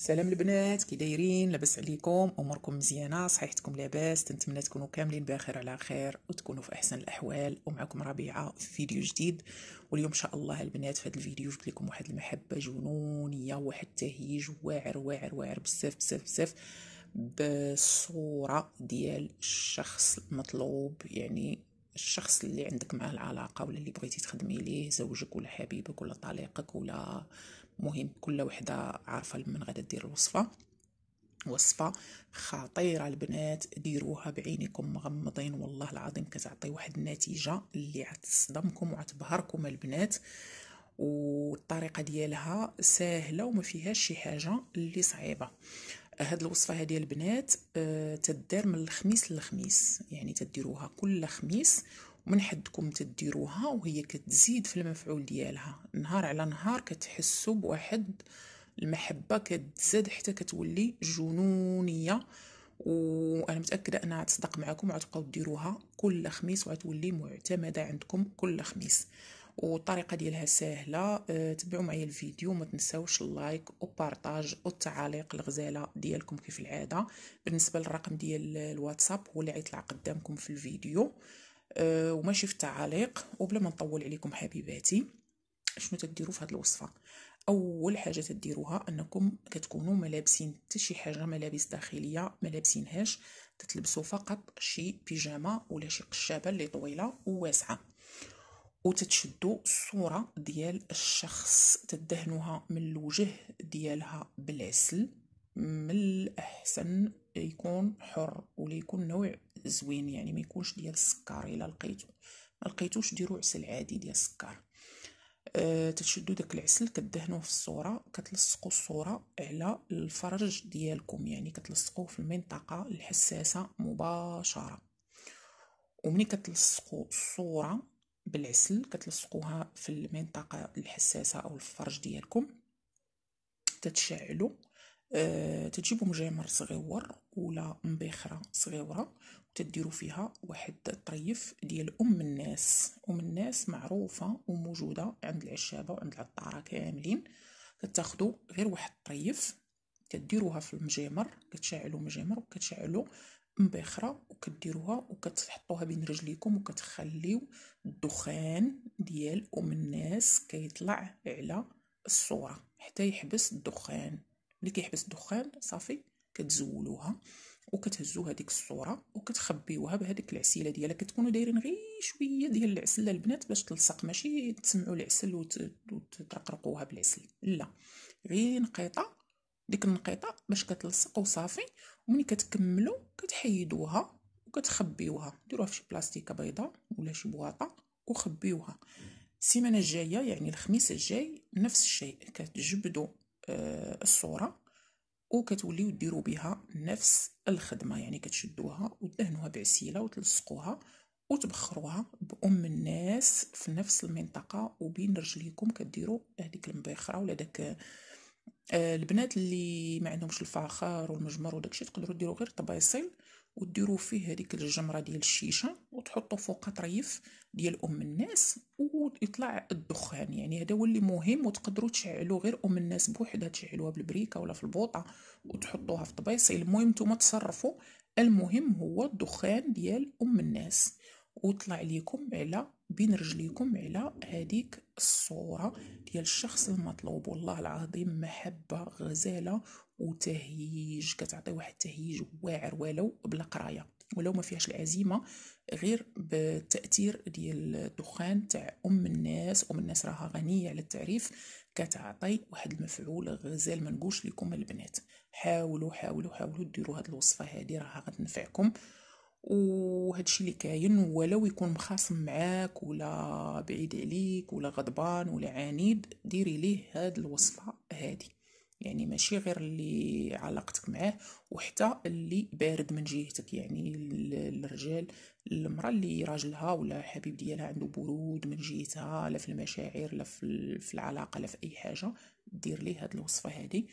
سلام البنات كي دايرين لاباس عليكم اموركم مزيانه صحيحتكم لاباس نتمنى تكونوا كاملين بخير على خير وتكونوا في احسن الاحوال ومعكم ربيعه في فيديو جديد واليوم ان شاء الله البنات في هذا الفيديو جبت لكم واحد المحبه جنونيه واحد التهيج واعر واعر واعر بزاف بزاف بزاف بصوره ديال الشخص المطلوب يعني الشخص اللي عندك معاه العلاقه ولا اللي بغيتي تخدمي ليه زوجك ولا حبيبك ولا طليقك ولا مهم كل وحده عارفه من غادا دير الوصفه وصفه خطيره البنات ديروها بعينكم مغمضين والله العظيم كتعطي واحد النتيجه اللي عتصدمكم وعتبهركم البنات والطريقه ديالها سهله وما فيهاش شي حاجه اللي صعيبه هاد الوصفه هادي البنات أه تدار من الخميس للخميس يعني تديروها كل خميس من حدكم تديروها وهي كتزيد في المفعول ديالها نهار على نهار كتحسوا بواحد المحبه كتزاد حتى كتولي جنونيه وانا متاكده انها تصدق معكم وغتبقاو ديروها كل خميس وغتولي معتمده عندكم كل خميس والطريقه ديالها سهله آه، تبعوا معايا الفيديو ما تنساوش اللايك وبارطاج والتعاليق الغزاله ديالكم كيف العاده بالنسبه للرقم ديال الواتساب هو اللي غيطلع قدامكم في الفيديو آه، وماشي في التعاليق وبلا ما نطول عليكم حبيباتي شنو تديروا في هذه الوصفه اول حاجه تديروها انكم كتكونوا ملابسين حتى شي حاجه ملابس داخليه ملابسينهاش لابسينهاش تتلبسوا فقط شي بيجامه ولا شي قشابه اللي طويله وواسعه وتتشدوا الصوره ديال الشخص تدهنوها من الوجه ديالها بالعسل من الاحسن يكون حر ولا يكون نوع زوين يعني ما يكونش ديال السكر الا لقيتو ما لقيتوش ديروا عسل عادي ديال السكر أه تشدوا داك العسل كدهنوه في الصوره كتلصقوا الصوره على الفرج ديالكم يعني كتلصقوه في المنطقه الحساسه مباشره ومني كتلصقوا الصوره بالعسل كتلصقوها في المنطقه الحساسه او الفرج ديالكم تتشعلوا آه، تجيبوا مجمر صغيور ولا مبخره صغيره وتديروا فيها واحد الطريف ديال ام الناس ام الناس معروفه وموجوده عند العشابه وعند العطاره كاملين كتاخذوا غير واحد الطريف كديروها في المجمر كتشعلوا مجمر وكتشعلوا مبخره وكديروها وكتحطوها بين رجليكم وكتخليو الدخان ديال ام الناس كيطلع على الصوره حتى يحبس الدخان ملي كيحبس الدخان صافي كتزولوها وكتهزو هذيك الصوره وكتخبيوها بهذيك العسيله ديالها كتكونوا دايرين غير شويه ديال العسل البنات باش تلصق ماشي تسمعوا العسل وتترقرقوها بالعسل لا غير نقيطه ديك النقيطه باش كتلصق وصافي ومني كتكملوا كتحيدوها وكتخبيوها ديروها في شي بلاستيكه بيضاء ولا شي بواطه وخبيوها السيمانه الجايه يعني الخميس الجاي نفس الشيء كتجبدوا آه، الصورة وكتوليو ديروا بها نفس الخدمة يعني كتشدوها ودهنوها بعسيلة وتلصقوها وتبخروها بأم الناس في نفس المنطقة وبين رجليكم كديروا هذيك المبخرة ولا داك آه، البنات اللي ما عندهمش الفاخر والمجمر وداكشي تقدروا ديروا غير طبايصيل وديروا فيه هذيك الجمره ديال الشيشه وتحطوا فوق طريف ديال ام الناس ويطلع الدخان يعني هذا هو اللي مهم وتقدروا تشعلوا غير ام الناس بوحدها تشعلوها بالبريكه ولا في البوطه وتحطوها في طبيصي المهم نتوما تصرفوا المهم هو الدخان ديال ام الناس وطلع ليكم على بين رجليكم على هذيك الصورة ديال الشخص المطلوب والله العظيم محبة غزالة وتهيج كتعطي واحد التهيج واعر ولو بلا قراية ولو ما فيهاش العزيمة غير بالتأثير ديال الدخان تاع أم الناس أم الناس راها غنية على التعريف كتعطي واحد المفعول غزال ما نقولش لكم البنات حاولوا حاولوا حاولوا ديروا هاد الوصفة هادي راها غتنفعكم وهادشي اللي كاين ولو يكون مخاصم معاك ولا بعيد عليك ولا غضبان ولا عنيد ديري ليه هاد الوصفه هادي يعني ماشي غير اللي علاقتك معاه وحتى اللي بارد من جهتك يعني الرجال المراه اللي راجلها ولا الحبيب ديالها عنده برود من جهتها لا في المشاعر لا في العلاقه لا في اي حاجه دير ليه هاد الوصفه هادي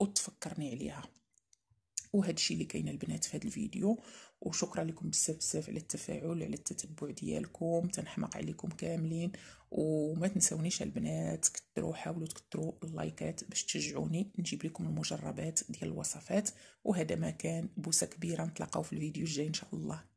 وتفكرني عليها وهذا الشيء اللي كاين البنات في هذا الفيديو وشكرا لكم بزاف بزاف على التفاعل على التتبع ديالكم تنحماق عليكم كاملين وما تنساونيش البنات كثروا حاولوا تكثروا اللايكات باش تشجعوني نجيب لكم المجربات ديال الوصفات وهذا ما كان بوسه كبيره نتلاقاو في الفيديو الجاي ان شاء الله